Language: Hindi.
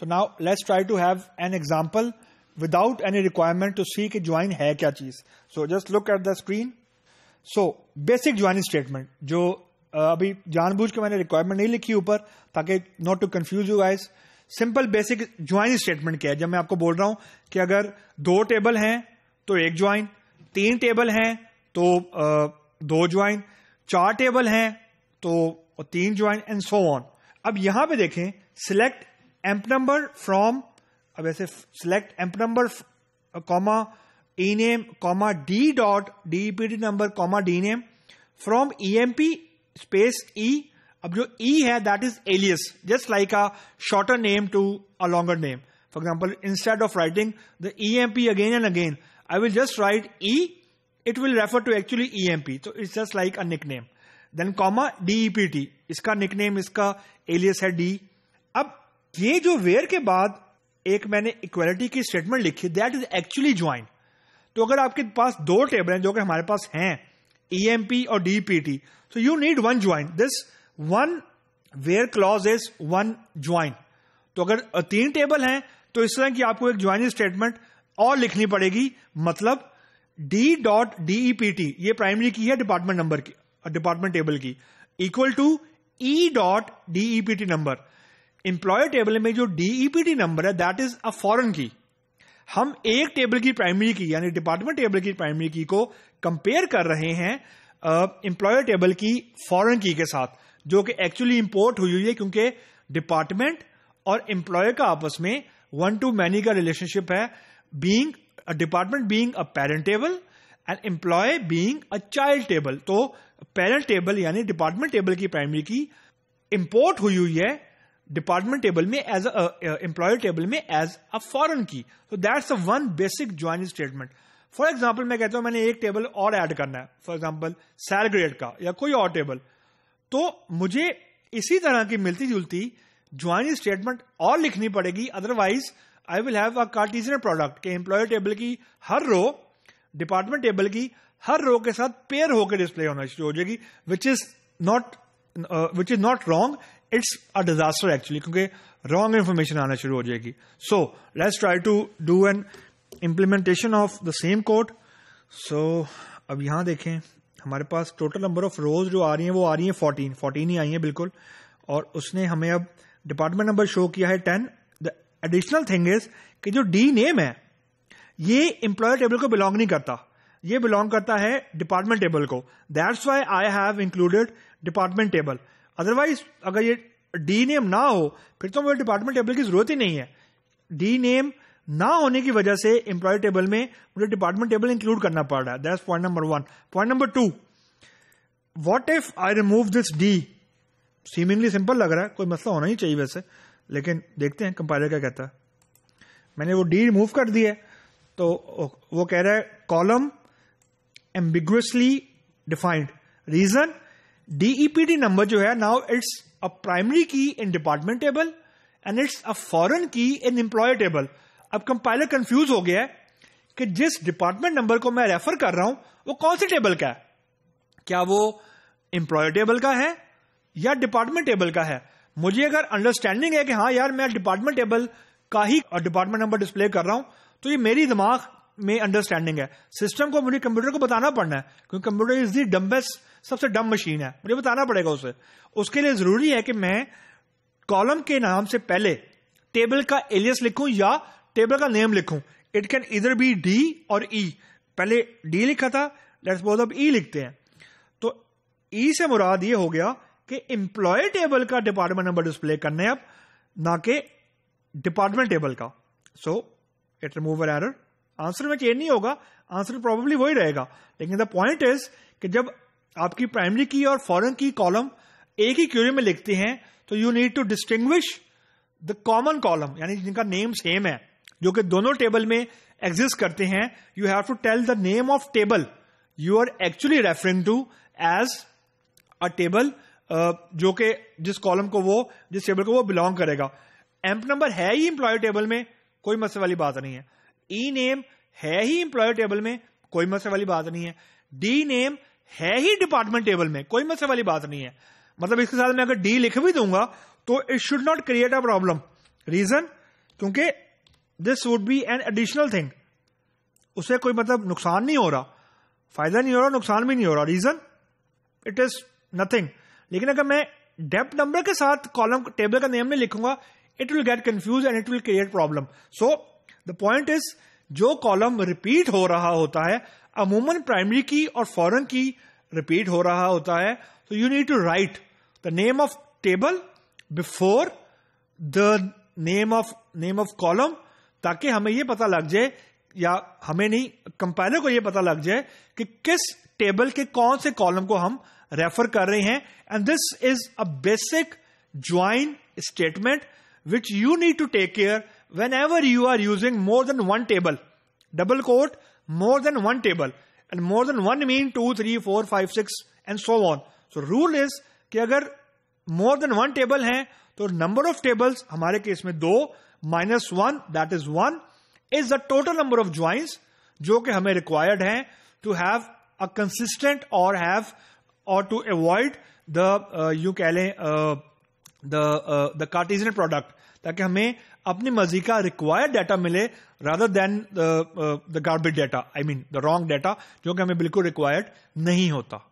So now let's try to have an example without any requirement to see कि ज्वाइन है क्या चीज so just look at the screen so basic joining statement जो uh, अभी जानबूझ के मैंने रिक्वायरमेंट नहीं लिखी ऊपर ताकि not to confuse you guys simple basic joining statement क्या है जब मैं आपको बोल रहा हूं कि अगर दो टेबल हैं तो एक ज्वाइन तीन टेबल हैं तो uh, दो ज्वाइन चार टेबल हैं तो तीन ज्वाइन एंड सो ऑन अब यहां पे देखें select Emp number from I will say select emp number comma e name comma d dot dept number comma d name from emp space e अब जो e है that is alias just like a shorter name to a longer name for example instead of writing the emp again and again I will just write e it will refer to actually emp so it's just like a nickname then comma dept इसका nickname इसका alias है d अब ये जो वेयर के बाद एक मैंने इक्वालिटी की स्टेटमेंट लिखी दैट इज एक्चुअली ज्वाइन तो अगर आपके पास दो टेबल हैं जो कि हमारे पास हैं ई e और DPT so you need one join this one where clause is one join तो अगर तीन टेबल हैं तो इस तरह की आपको एक ज्वाइन स्टेटमेंट और लिखनी पड़ेगी मतलब डी डॉट डीईपीटी ये प्राइमरी की है department number key department table की equal to E dot DEPT number employee table में जो डीईपीटी नंबर e है that is a foreign key हम एक टेबल की प्राइमरी की यानी डिपार्टमेंट टेबल की प्राइमरी की को कंपेयर कर रहे हैं इंप्लॉय uh, टेबल की फॉरन की के साथ जो कि एक्चुअली इंपोर्ट हुई हुई है क्योंकि डिपार्टमेंट और इंप्लॉय का आपस में वन टू मैनी का रिलेशनशिप है being department being a parent table and employee being a child table तो पेरेंट टेबल यानी डिपार्टमेंट टेबल की प्राइमरी की इंपोर्ट हुई हुई है डिपार्टमेंट टेबल में एज एम्प्लॉयर टेबल में as a foreign key so that's a one basic join statement for example मैं कहता हूं मैंने एक टेबल और एड करना है फॉर एग्जाम्पल सैलग्रेड ग्रेड का या कोई और टेबल तो मुझे इसी तरह की मिलती जुलती ज्वाइन स्टेटमेंट और लिखनी पड़ेगी otherwise I will have a Cartesian product के एम्प्लॉयर टेबल की हर रो डिपार्टमेंट टेबल की हर रो के साथ पेयर होकर डिस्प्ले होना शुरू हो जाएगी which is not which is not wrong it's a disaster actually क्योंकि रॉन्ग इन्फॉर्मेशन आना शुरू हो जाएगी so let's try to do an implementation of the same code सो अब यहां देखें हमारे पास टोटल नंबर ऑफ रोज जो आ रही हैं वो आ रही हैं फोर्टीन फोर्टीन ही आई हैं बिल्कुल और उसने हमें अब डिपार्टमेंट नंबर शो किया है ten the additional thing is कि जो डी नेम है ये एम्प्लॉयर टेबल को बिलोंग नहीं करता ये बिलोंग करता है डिपार्टमेंट टेबल को that's why I have included department table otherwise अगर ये डी नेम ना हो फिर तो हमें डिपार्टमेंट टेबल की जरूरत ही नहीं है डी नेम ना होने की वजह से एम्प्लॉय टेबल में मुझे डिपार्टमेंट टेबल इंक्लूड करना पड़ रहा है that's point number one point number two what if I remove this D seemingly simple लग रहा है कोई मसला होना ही चाहिए वैसे लेकिन देखते हैं कंपायलर क्या कहता है मैंने वो डी रिमूव कर दिया तो वो कह रहा है column ambiguously defined reason DEPD number e जो है now it's a primary key in department table and it's a foreign key in employee table अब कंपाइलर कंफ्यूज हो गया है कि जिस डिपार्टमेंट नंबर को मैं रेफर कर रहा हूं वो कौन से टेबल का है क्या वो एम्प्लॉय टेबल का है या डिपार्टमेंट टेबल का है मुझे अगर अंडरस्टैंडिंग है कि हाँ यार मैं डिपार्टमेंट टेबल का ही डिपार्टमेंट नंबर डिस्प्ले कर रहा हूं तो ये मेरी दिमाग में अंडरस्टैंडिंग है सिस्टम को मुझे कंप्यूटर को बताना पड़ना है क्योंकि कंप्यूटर इज दी डम्बेस्ट सबसे डम मशीन है मुझे बताना पड़ेगा उसे उसके लिए जरूरी है कि मैं कॉलम के नाम से पहले टेबल का एलियस लिखूं या टेबल का नेम लिखूं इट कैन इधर बी डी और ई e. पहले डी लिखा था लेट्स बोथ अब ई लिखते हैं तो ई e से मुराद ये हो गया कि एम्प्लॉय टेबल का डिपार्टमेंट नंबर डिस्प्ले करने अब ना कि डिपार्टमेंट टेबल का so it remove error answer में चेंज नहीं होगा आंसर प्रॉब्लली वही रहेगा लेकिन द पॉइंट इज कि जब आपकी प्राइमरी की और फॉरन की कॉलम एक ही क्यूरी में लिखते हैं तो you need to distinguish the common column यानी जिनका नेम सेम है जो कि दोनों टेबल में एग्जिस्ट करते हैं you have to tell the name of table you are actually referring to as a table जो कि जिस कॉलम को वो जिस टेबल को वो बिलोंग करेगा एम्प नंबर है ही इंप्लॉयर टेबल में कोई मसले वाली बात नहीं है ई e नेम है ही इंप्लॉयर टेबल में कोई मसले वाली बात नहीं है डी नेम है ही डिपार्टमेंट टेबल में कोई मतलब वाली बात नहीं है मतलब इसके साथ मैं अगर डी लिख भी दूंगा तो it should not create a problem reason क्योंकि this would be an additional thing उसे कोई मतलब नुकसान नहीं हो रहा फायदा नहीं हो रहा नुकसान भी नहीं हो रहा रीजन इट इज नथिंग लेकिन अगर मैं डेप नंबर के साथ कॉलम टेबल का नेम नहीं लिखूंगा it will get confuse and it will create problem so the point is जो कॉलम रिपीट हो रहा होता है अमूमन प्राइमरी की और फॉरन की रिपीट हो रहा होता है तो you need to write the name of table before the name of name of column ताकि हमें यह पता लग जाए या हमें नहीं कंपाइलर को यह पता लग जाए कि किस टेबल के कौन से कॉलम को हम रेफर कर रहे हैं and this is a basic join statement which you need to take care whenever you are using more than one table double quote more than one table and more than one mean two three four five six and so on so rule is कि अगर मोर देन वन टेबल है तो नंबर ऑफ टेबल्स हमारे केस में दो minus one that is one is the total number of joint जो कि हमें रिक्वायर्ड है टू हैव अ कंसिस्टेंट और हैव और टू अवॉइड द यू कह लें uh, the the cartesian product ताकि हमें अपनी मर्जी का रिक्वायर्ड डाटा मिले rather than the garbage data I mean the wrong data जो कि हमें बिल्कुल रिक्वायर्ड नहीं होता